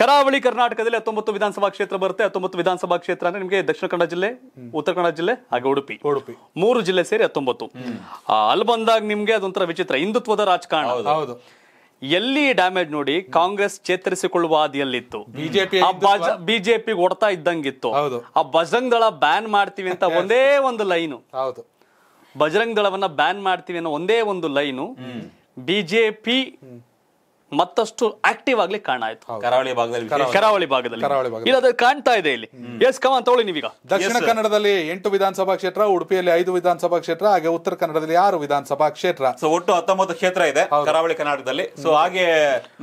ಕರಾವಳಿ ಕರ್ನಾಟಕದಲ್ಲಿ ಹತ್ತೊಂಬತ್ತು ವಿಧಾನಸಭಾ ಕ್ಷೇತ್ರ ಬರುತ್ತೆ ಹತ್ತೊಂಬತ್ತು ವಿಧಾನಸಭಾ ಕ್ಷೇತ್ರ ಅಂದ್ರೆ ನಿಮಗೆ ದಕ್ಷಿಣ ಕನ್ನಡ ಜಿಲ್ಲೆ ಉತ್ತರ ಕನ್ನಡ ಜಿಲ್ಲೆ ಹಾಗೆ ಉಡುಪಿ ಉಡುಪಿ ಮೂರು ಜಿಲ್ಲೆ ಸೇರಿ ಹತ್ತೊಂಬತ್ತು ಅಲ್ಲಿ ಬಂದಾಗ ನಿಮ್ಗೆ ಅದೊಂಥರ ವಿಚಿತ್ರ ಹಿಂದುತ್ವದ ರಾಜಕಾರಣ ಎಲ್ಲಿ ಡ್ಯಾಮೇಜ್ ನೋಡಿ ಕಾಂಗ್ರೆಸ್ ಚೇತರಿಸಿಕೊಳ್ಳುವ ಹಾದಿಯಲ್ಲಿತ್ತು ಬಿಜೆಪಿ ಬಿಜೆಪಿ ಒಡ್ತಾ ಇದ್ದಂಗಿತ್ತು ಆ ಬಜರಂಗ್ ದಳ ಬ್ಯಾನ್ ಮಾಡ್ತೀವಿ ಅಂತ ಒಂದೇ ಒಂದು ಲೈನು ಬಜರಂಗ್ ದಳವನ್ನ ಬ್ಯಾನ್ ಮಾಡ್ತೀವಿ ಅನ್ನೋ ಒಂದೇ ಒಂದು ಲೈನು ಬಿಜೆಪಿ ಮತ್ತಷ್ಟು ಆಕ್ಟಿವ್ ಆಗ್ಲಿ ಕಾರಣ ಆಯ್ತು ಕರಾವಳಿ ಭಾಗದಲ್ಲಿ ಕರಾವಳಿ ಭಾಗದಲ್ಲಿ ಇಲ್ಲ ಕಾಣ್ತಾ ಇದೆ ಇಲ್ಲಿ ಎಸ್ ಅಂತ ತಗೊಳ್ಳಿ ನೀವೀಗ ದಕ್ಷಿಣ ಕನ್ನಡದಲ್ಲಿ ಎಂಟು ವಿಧಾನಸಭಾ ಕ್ಷೇತ್ರ ಉಡುಪಿಯಲ್ಲಿ ಐದು ವಿಧಾನಸಭಾ ಕ್ಷೇತ್ರ ಹಾಗೆ ಉತ್ತರ ಕನ್ನಡದಲ್ಲಿ ಆರು ವಿಧಾನಸಭಾ ಕ್ಷೇತ್ರ ಸೊ ಒಟ್ಟು ಹತ್ತೊಂಬತ್ತು ಕ್ಷೇತ್ರ ಇದೆ ಕರಾವಳಿ ಕರ್ನಾಟಕದಲ್ಲಿ ಸೊ ಹಾಗೆ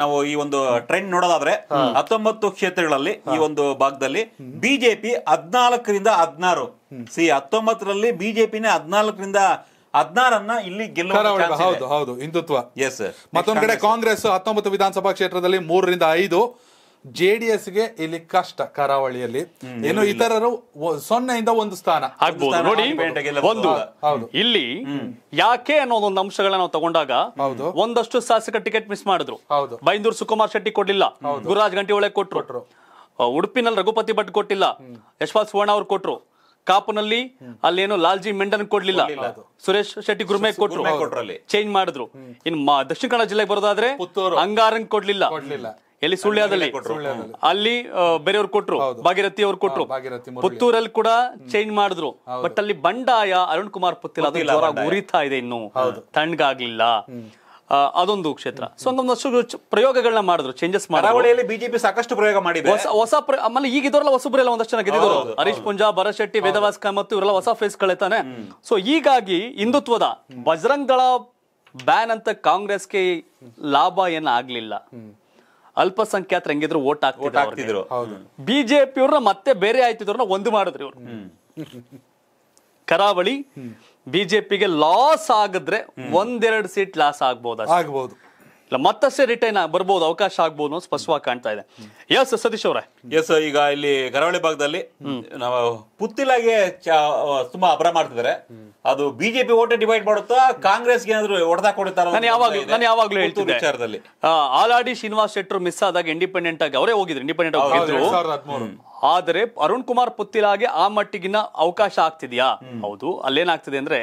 ನಾವು ಈ ಒಂದು ಟ್ರೆಂಡ್ ನೋಡೋದಾದ್ರೆ ಹತ್ತೊಂಬತ್ತು ಕ್ಷೇತ್ರಗಳಲ್ಲಿ ಈ ಒಂದು ಭಾಗದಲ್ಲಿ ಬಿಜೆಪಿ ಹದ್ನಾಲ್ಕರಿಂದ ಹದ್ನಾರು ಸಿ ಹತ್ತೊಂಬತ್ತರಲ್ಲಿ ಬಿಜೆಪಿನೇ ಹದ್ನಾಲ್ಕರಿಂದ ಹದಿನಾರನ್ನ ಇಲ್ಲಿ ಗೆಲ್ಲುವ ಹೌದು ಹೌದು ಹಿಂದುತ್ವ ಎಸ್ ಮತ್ತೊಂದ್ ಕಡೆ ಕಾಂಗ್ರೆಸ್ ಹತ್ತೊಂಬತ್ತು ವಿಧಾನಸಭಾ ಕ್ಷೇತ್ರದಲ್ಲಿ ಮೂರರಿಂದ ಐದು ಜೆ ಡಿ ಎಸ್ ಗೆ ಇಲ್ಲಿ ಕಷ್ಟ ಕರಾವಳಿಯಲ್ಲಿ ಏನು ಇತರರು ಸೊನ್ನೆಯಿಂದ ಒಂದು ಸ್ಥಾನ ನೋಡಿ ಒಂದು ಇಲ್ಲಿ ಯಾಕೆ ಅನ್ನೋ ಒಂದು ಅಂಶಗಳನ್ನ ನಾವು ತಗೊಂಡಾಗ ಒಂದಷ್ಟು ಶಾಸಕ ಟಿಕೆಟ್ ಮಿಸ್ ಮಾಡಿದ್ರು ಬೈಂದೂರು ಸುಕುಮಾರ್ ಶೆಟ್ಟಿ ಕೊಡ್ಲಿಲ್ಲ ಗುರುರಾಜ್ ಗಂಟಿ ಒಳಗೆ ಕೊಟ್ರು ಉಡುಪಿನಲ್ಲಿ ರಘುಪತಿ ಭಟ್ ಕೊಟ್ಟಿಲ್ಲ ಯಶಪಾಲ್ ಸುವರ್ಣ ಅವ್ರು ಕೊಟ್ರು ಕಾಪುನಲ್ಲಿ ಅಲ್ಲೇನು ಲಾಲ್ಜಿ ಮೆಂಡನ್ ಕೊಡ್ಲಿಲ್ಲ ಸುರೇಶ್ ಶೆಟ್ಟಿ ಗುರುಮೆ ಕೊಟ್ರು ಚೇಂಜ್ ಮಾಡಿದ್ರು ಇನ್ ದಕ್ಷಿಣ ಕನ್ನಡ ಜಿಲ್ಲೆಗೆ ಬರೋದಾದ್ರೆ ಅಂಗಾರಂಗ್ ಕೊಡ್ಲಿಲ್ಲ ಎಲ್ಲಿ ಸುಳ್ಳ್ಯದಲ್ಲಿ ಅಲ್ಲಿ ಬೇರೆಯವ್ರು ಕೊಟ್ರು ಭಾಗೀರಥಿ ಅವ್ರು ಕೊಟ್ರು ಪುತ್ತೂರಲ್ಲಿ ಕೂಡ ಚೇಂಜ್ ಮಾಡಿದ್ರು ಬಟ್ ಅಲ್ಲಿ ಬಂಡಾಯ ಅರುಣ್ ಕುಮಾರ್ ಪುತ್ತಿಲ್ಲ ಉರಿತಾ ಇದೆ ಇನ್ನು ತಣ್ಣಗಾಗ್ಲಿಲ್ಲ ಅದೊಂದು ಕ್ಷೇತ್ರ ಸೊ ಒಂದೊಂದಷ್ಟು ಪ್ರಯೋಗಗಳನ್ನ ಮಾಡಿದ್ರು ಚೇಂಜಸ್ ಮಾಡಿದ್ರು ಬಿಜೆಪಿ ಸಾಕಷ್ಟು ಪ್ರಯೋಗ ಮಾಡಿದ್ರು ಹೊಸ ಹೊಸ ಆಮೇಲೆ ಈಗ ಇದರಲ್ಲ ಹೊಸಬ್ರೆಲ್ಲ ಒಂದಷ್ಟು ಜನ ಗೆದ್ದಿದ್ರು ಹರೀಶ್ ಪುಂಜಾ ಶೆಟ್ಟಿ ವೇದವಾಸ್ ಮತ್ತು ಇವರೆಲ್ಲ ಹೊಸ ಫೇಸ್ ಕಳೆತಾನೆ ಸೊ ಹೀಗಾಗಿ ಹಿಂದುತ್ವದ ಬಜರಂಗ್ ದಳ ಬ್ಯಾನ್ ಅಂತ ಕಾಂಗ್ರೆಸ್ಗೆ ಲಾಭ ಏನ ಆಗ್ಲಿಲ್ಲ ಅಲ್ಪಸಂಖ್ಯಾತರ ಹೆಂಗಿದ್ರು ಓಟ್ ಹಾಕ್ತಿದ್ರು ಬಿಜೆಪಿ ಅವ್ರನ್ನ ಮತ್ತೆ ಬೇರೆ ಆಯ್ತಿದ್ರು ಒಂದು ಮಾಡಿದ್ರು ಇವರು ಕರಾವಳಿ ಬಿಜೆಪಿಗೆ ಲಾಸ್ ಆಗಿದ್ರೆ ಒಂದೆರಡು ಸೀಟ್ ಲಾಸ್ ಆಗ್ಬೋದಾ ಇಲ್ಲ ಮತ್ತಷ್ಟೇ ರಿಟೈನ್ ಬರ್ಬೋದು ಅವಕಾಶ ಆಗ್ಬೋದು ಅನ್ನೋದು ಸ್ಪಷ್ಟವಾಗಿ ಕಾಣ್ತಾ ಇದೆ ಎಸ್ ಸತೀಶ್ ಅವರೇ ಎಸ್ ಈಗ ಇಲ್ಲಿ ಕರಾವಳಿ ಭಾಗದಲ್ಲಿ ನಾವು ಪುತ್ತಿಲಾಗೆ ತುಂಬಾ ಅಪರ ಮಾಡ್ತಿದ್ದಾರೆ ಅದು ಬಿಜೆಪಿ ಓಟೆ ಡಿವೈಡ್ ಮಾಡುತ್ತಾ ಕಾಂಗ್ರೆಸ್ ಏನಾದ್ರು ಹೊಡೆದಾಕ್ ಕೊಡುತ್ತಾರೆ ನಾನು ಯಾವಾಗಲೂ ನಾನು ಯಾವಾಗಲೂ ಹೇಳ್ತೀನಿ ವಿಚಾರದಲ್ಲಿ ಆಲಾಡಿ ಶ್ರೀನಿವಾಸ್ ಶೆಟ್ಟರು ಮಿಸ್ ಆದಾಗ ಇಂಡಿಪೆಂಡೆಂಟ್ ಆಗಿ ಅವರೇ ಹೋಗಿದ್ರು ಇಂಡಿಪೆಂಡೆಂಟ್ ಆಗಿ ಆದರೆ ಅರುಣ್ ಕುಮಾರ್ ಪುತ್ತಿಲಾಗೆ ಆ ಮಟ್ಟಿಗಿನ ಅವಕಾಶ ಆಗ್ತಿದ್ಯಾ ಹೌದು ಅಲ್ಲೇನಾಗ್ತಿದೆ ಅಂದ್ರೆ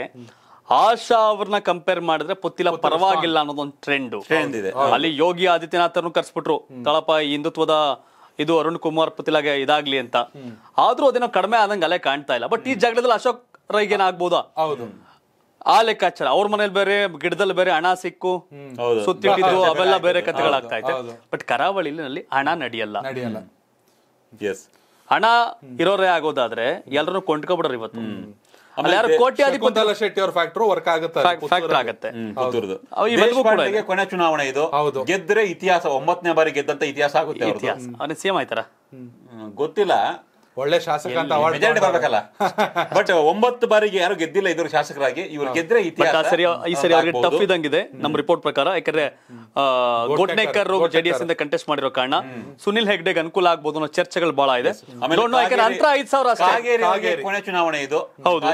ಆಶಾ ಅವ್ರನ್ನ ಕಂಪೇರ್ ಮಾಡಿದ್ರೆ ಪುತ್ತಿಲ ಪರವಾಗಿಲ್ಲ ಅನ್ನೋದೊಂದು ಟ್ರೆಂಡ್ ಇದೆ ಅಲ್ಲಿ ಯೋಗಿ ಅವ್ರನ್ನ ಕರ್ಸ್ಬಿಟ್ರು ತಳಪ ಹಿಂದುತ್ವದ ಇದು ಅರುಣ್ ಕುಮಾರ್ ಪುತಿಲಾಗೆ ಇದಾಗ್ಲಿ ಅಂತ ಆದ್ರೂ ಅದೇನೋ ಕಡಿಮೆ ಆದಂಗೆ ಅಲೆ ಕಾಣ್ತಾ ಇಲ್ಲ ಬಟ್ ಈ ಜಾಗದಲ್ಲಿ ಅಶೋಕ್ ರೈಗೆ ಏನಾಗ್ಬೋದಾ ಹೌದು ಆ ಲೆಕ್ಕಾಚಾರ ಅವ್ರ ಮನೇಲಿ ಬೇರೆ ಗಿಡದಲ್ಲಿ ಬೇರೆ ಹಣ ಸಿಕ್ಕು ಸುತ್ತಿಟ್ಟಿದ್ದು ಅವೆಲ್ಲ ಬೇರೆ ಕಥೆಗಳಾಗ್ತಾ ಇದೆ ಬಟ್ ಕರಾವಳಿ ಹಣ ನಡೆಯಲ್ಲ ಹಣ ಇರೋರೇ ಆಗೋದಾದ್ರೆ ಎಲ್ಲರೂ ಕೊಂಡ್ಕೊಬಿಡ್ರಿ ಇವತ್ತು ಕೋಟ್ಯಾಧಿಪತಿ ಶೆಟ್ಟಿ ಅವ್ರ ಫ್ಯಾಕ್ಟರ್ ವರ್ಕ್ ಆಗುತ್ತೆ ಫ್ಯಾಕ್ಟರ್ ಆಗುತ್ತೆ ಪುತ್ತೂರ್ದು ಕೊನೆ ಚುನಾವಣೆ ಇದು ಗೆದ್ರೆ ಇತಿಹಾಸ ಒಂಬತ್ತನೇ ಬಾರಿ ಗೆದ್ದಂತ ಇತಿಹಾಸ ಆಗುತ್ತೆ ಇತಿಹಾಸ ಸೇಮ್ ಆಯ್ತಾರ ಗೊತ್ತಿಲ್ಲ ಒಳ್ಳೆ ಶಾಸಕ ಅಂತ ಮೆಜಾರಿಟಿ ಬರ್ಬೇಕಲ್ಲ ಬಟ್ ಒಂಬತ್ತು ಬಾರಿಗೆ ಯಾರು ಗೆದ್ದಿಲ್ಲ ಇದ್ರ ಶಾಸಕರಾಗಿ ಇವ್ರು ಗೆದ್ರೆ ಇತಿಹಾಸ ಸರಿ ಈ ಸರಿ ಅವ್ರಿಗೆ ಟಫ್ ಇದಂಗಿದೆ ನಮ್ಮ ರಿಪೋರ್ಟ್ ಪ್ರಕಾರ ಯಾಕಂದ್ರೆ ಗೋಡ್ನೇಕರ್ ಜೆಡಿಎಸ್ ಇಂದ ಕಂಟೆಸ್ಟ್ ಮಾಡಿರೋ ಕಾರಣ ಸುನಿಲ್ ಹೆಗ್ಡೆಗೆ ಅನುಕೂಲ ಆಗ್ಬೋದು ಅನ್ನೋ ಚರ್ಚೆಗಳು ಬಹಳ ಇದೆ ಅಂತರ ಐದ್ ಸಾವಿರ ಕೊನೆ ಚುನಾವಣೆ ಇದು ಹೌದು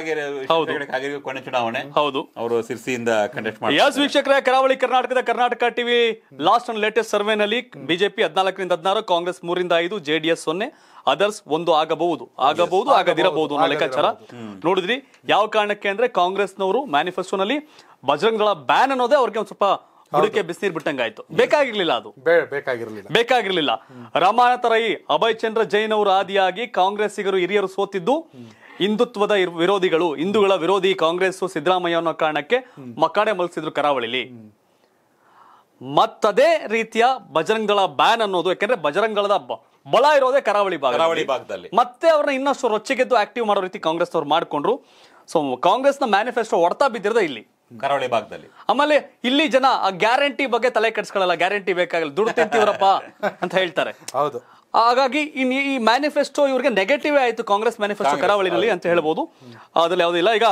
ಕಾಗೇರಿ ಕೊನೆ ಚುನಾವಣೆ ಹೌದು ಅವರು ಸಿರ್ಸಿಯಿಂದ ಕಂಟೆಸ್ಟ್ ಮಾಡಿ ಯಸ್ ವೀಕ್ಷಕರೇ ಕರಾವಳಿ ಕರ್ನಾಟಕದ Karnataka TV last and latest ಸರ್ವೆನಲ್ಲಿ ಬಿಜೆಪಿ ಹದಿನಾಲ್ಕರಿಂದ ಹದಿನಾರು ಕಾಂಗ್ರೆಸ್ ಮೂರಿಂದ ಐದು ಜೆಡಿಎಸ್ ಸೊನ್ನೆ ಅದರ್ಸ್ ಒಂದು ಆಗಬಹುದು ಆಗಬಹುದು ಆಗದಿರಬಹುದು ಅನ್ನೋ ಲೆಕ್ಕಾಚಾರ ನೋಡಿದ್ರಿ ಯಾವ ಕಾರಣಕ್ಕೆ ಅಂದ್ರೆ ಕಾಂಗ್ರೆಸ್ನವರು ಮ್ಯಾನಿಫೆಸ್ಟೋನಲ್ಲಿ ಬಜರಂಗ್ ಬ್ಯಾನ್ ಅನ್ನೋದೇ ಅವ್ರಿಗೆ ಒಂದು ಸ್ವಲ್ಪ ಹುಡುಕೆ ಬಿಸಿನೀರ್ ಆಯ್ತು ಬೇಕಾಗಿರ್ಲಿಲ್ಲ ಅದು ಬೇಕಾಗಿರ್ಲಿಲ್ಲ ಬೇಕಾಗಿರ್ಲಿಲ್ಲ ರಾಮಾನಾಥ ರೈ ಅಭಯ್ ಚಂದ್ರ ಜೈನ್ ಅವರು ಆದಿಯಾಗಿ ಕಾಂಗ್ರೆಸ್ಸಿಗರು ಹಿರಿಯರು ಸೋತಿದ್ದು ಹಿಂದುತ್ವದ ವಿರೋಧಿಗಳು ಹಿಂದೂಗಳ ವಿರೋಧಿ ಕಾಂಗ್ರೆಸ್ ಸಿದ್ದರಾಮಯ್ಯ ಅನ್ನೋ ಕಾರಣಕ್ಕೆ ಮಕ್ಕಡೆ ಮಲ್ಸಿದ್ರು ಕರಾವಳಿಲಿ ಮತ್ತದೇ ರೀತಿಯ ಬಜರಂಗ್ ಬ್ಯಾನ್ ಅನ್ನೋದು ಯಾಕೆಂದ್ರೆ ಬಜರಂಗ್ ದಳದ ಬಲ ಇರೋದೇ ಕರಾವಳಿ ಭಾಗ ಕರಾವಳಿ ಭಾಗದಲ್ಲಿ ಮತ್ತೆ ಅವ್ರನ್ನ ಇನ್ನಷ್ಟು ರೊಚ್ಚಿಗೆದ್ದು ಆಕ್ಟಿವ್ ಮಾಡೋ ರೀತಿ ಕಾಂಗ್ರೆಸ್ ಅವ್ರು ಮಾಡ್ಕೊಂಡ್ರು ಸೊ ನ ಮ್ಯಾನಿಫೆಸ್ಟೋ ಹೊಡ್ತಾ ಬಿದ್ದಿರದ ಇಲ್ಲಿ ಕರಾವಳಿ ಭಾಗದಲ್ಲಿ ಆಮೇಲೆ ಇಲ್ಲಿ ಜನ ಗ್ಯಾರಂಟಿ ಬಗ್ಗೆ ತಲೆ ಕೆಡಿಸ್ಕೊಳ್ಳಲ್ಲ ಗ್ಯಾರಂಟಿ ಬೇಕಾಗಲ್ಲ ದುಡ್ಡು ತಿಂತೀವ್ರಪ್ಪ ಅಂತ ಹೇಳ್ತಾರೆ ಹೌದು ಹಾಗಾಗಿ ಈ ಮ್ಯಾನಿಫೆಸ್ಟೋ ಇವ್ರಿಗೆ ನೆಗೆಟಿವ್ ಆಯಿತು ಕಾಂಗ್ರೆಸ್ ಮ್ಯಾನಿಫೆಸ್ಟೋ ಕರಾವಳಿನಲ್ಲಿ ಅಂತ ಹೇಳ್ಬಹುದು ಅದ್ರಲ್ಲಿ ಯಾವುದಿಲ್ಲ ಈಗ